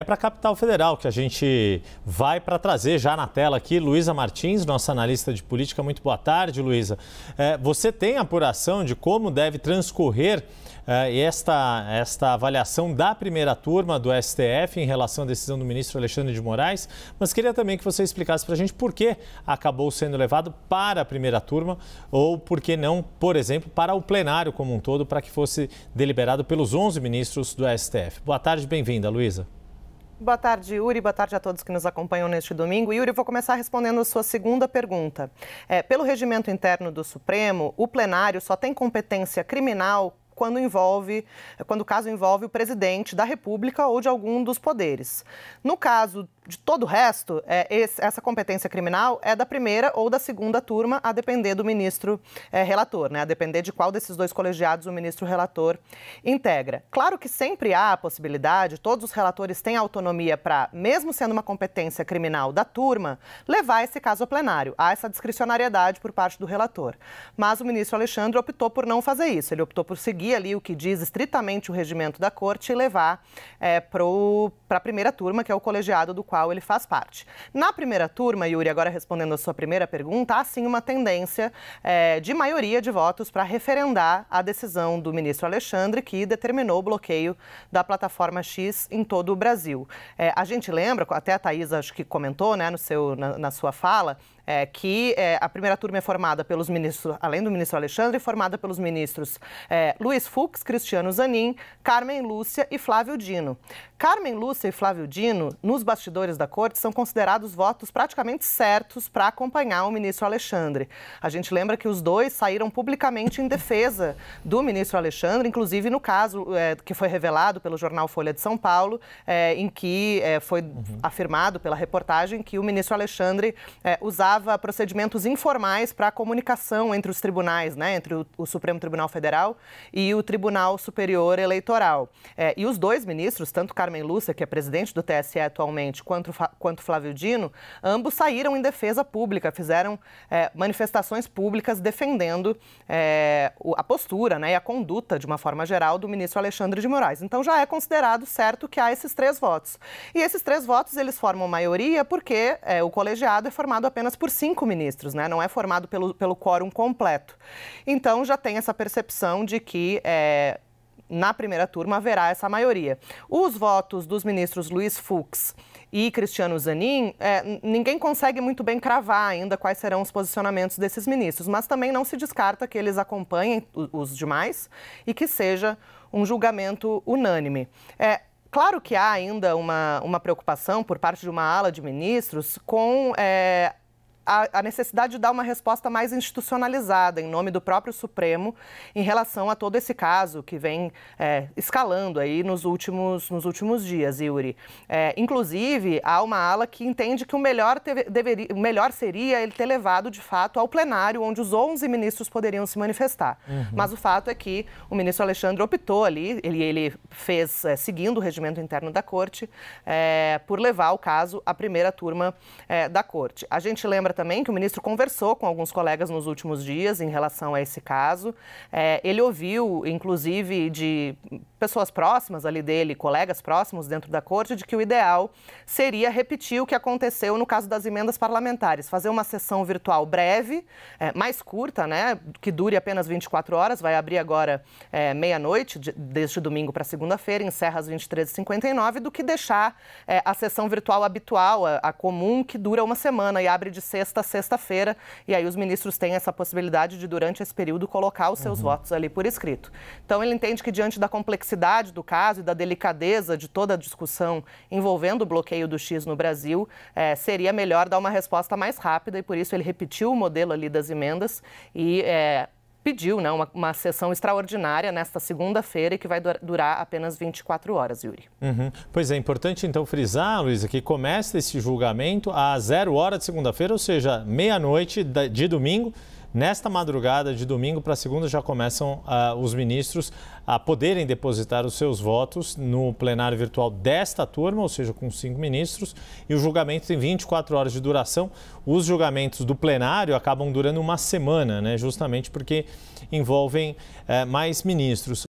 É para a capital federal que a gente vai para trazer já na tela aqui Luísa Martins, nossa analista de política. Muito boa tarde, Luísa. É, você tem apuração de como deve transcorrer é, esta, esta avaliação da primeira turma do STF em relação à decisão do ministro Alexandre de Moraes, mas queria também que você explicasse para a gente por que acabou sendo levado para a primeira turma ou por que não, por exemplo, para o plenário como um todo, para que fosse deliberado pelos 11 ministros do STF. Boa tarde, bem-vinda, Luísa. Boa tarde, Yuri. Boa tarde a todos que nos acompanham neste domingo. Yuri, vou começar respondendo a sua segunda pergunta. É, pelo regimento interno do Supremo, o plenário só tem competência criminal quando envolve, quando o caso envolve o presidente da República ou de algum dos poderes. No caso de todo o resto, é, esse, essa competência criminal é da primeira ou da segunda turma, a depender do ministro é, relator, né? a depender de qual desses dois colegiados o ministro relator integra. Claro que sempre há a possibilidade, todos os relatores têm autonomia para, mesmo sendo uma competência criminal da turma, levar esse caso ao plenário. Há essa discricionariedade por parte do relator. Mas o ministro Alexandre optou por não fazer isso, ele optou por seguir seguir ali o que diz estritamente o regimento da corte e levar é, para a primeira turma, que é o colegiado do qual ele faz parte. Na primeira turma, Yuri, agora respondendo a sua primeira pergunta, há sim uma tendência é, de maioria de votos para referendar a decisão do ministro Alexandre, que determinou o bloqueio da plataforma X em todo o Brasil. É, a gente lembra, até a Thais acho que comentou né, no seu, na, na sua fala, é, que é, a primeira turma é formada pelos ministros, além do ministro Alexandre, formada pelos ministros é, Luiz Fux, Cristiano Zanin, Carmen Lúcia e Flávio Dino. Carmen Lúcia e Flávio Dino, nos bastidores da corte, são considerados votos praticamente certos para acompanhar o ministro Alexandre. A gente lembra que os dois saíram publicamente em defesa do ministro Alexandre, inclusive no caso é, que foi revelado pelo jornal Folha de São Paulo, é, em que é, foi uhum. afirmado pela reportagem que o ministro Alexandre usava procedimentos informais para a comunicação entre os tribunais, né, entre o, o, Supremo Tribunal Federal e o Tribunal Superior Eleitoral. É, e os dois ministros, tanto Carmen Lúcia, que é presidente do TSE atualmente, quanto, quanto Flávio Dino, ambos saíram em defesa pública, fizeram é, manifestações públicas defendendo é, a postura né, e a conduta, de uma forma geral, do ministro Alexandre de Moraes. Então já é considerado certo que há esses três votos. E esses três votos eles formam maioria porque é, o colegiado é formado apenas por por cinco ministros, né? não é formado pelo, pelo quórum completo. Então já tem essa percepção de que. É, na primeira turma haverá essa maioria. Os votos dos ministros Luiz Fux e Cristiano Zanin, é, ninguém consegue muito bem cravar ainda quais serão os posicionamentos desses ministros, mas também não se descarta que eles acompanhem os demais e que seja um julgamento unânime. É, claro que há ainda uma, uma preocupação por parte de uma ala de ministros com. É, a, a necessidade de dar uma resposta mais institucionalizada, em nome do próprio Supremo, em relação a todo esse caso que vem é, escalando aí nos últimos, nos últimos dias, Yuri. É, inclusive, há uma ala que entende que o melhor, teve, deveria, o melhor seria ele ter levado, de fato, ao plenário, onde os 11 ministros poderiam se manifestar. Uhum. Mas o fato é que o ministro Alexandre optou ali, ele, ele fez, é, seguindo o regimento interno da corte, é, por levar o caso à primeira turma é, da corte. A gente lembra também que o ministro conversou com alguns colegas nos últimos dias em relação a esse caso. É, ele ouviu, inclusive, de pessoas próximas ali dele, colegas próximos dentro da corte, de que o ideal seria repetir o que aconteceu no caso das emendas parlamentares, fazer uma sessão virtual breve, é, mais curta, né, que dure apenas 24 horas, vai abrir agora é, meia-noite, de, deste domingo para segunda-feira, encerra às 23h59, do que deixar é, a sessão virtual habitual, a, a comum, que dura uma semana e abre de 6 sexta, sexta-feira. E aí os ministros têm essa possibilidade de, durante esse período, colocar os seus uhum. votos ali por escrito. Então ele entende que, diante da complexidade do caso e da delicadeza de toda a discussão envolvendo o bloqueio do X no Brasil, é, seria melhor dar uma resposta mais rápida e, por isso, ele repetiu o modelo ali das emendas e é, pediu né, uma, uma sessão extraordinária nesta segunda-feira e que vai durar apenas 24 horas, Yuri. Uhum. Pois é, importante então frisar, Luísa, que começa esse julgamento a zero hora de segunda-feira, ou seja, meia-noite de domingo. Nesta madrugada de domingo para segunda já começam ah, os ministros a poderem depositar os seus votos no plenário virtual desta turma, ou seja, com cinco ministros, e o julgamento tem 24 horas de duração. Os julgamentos do plenário acabam durando uma semana, né, justamente porque envolvem eh, mais ministros.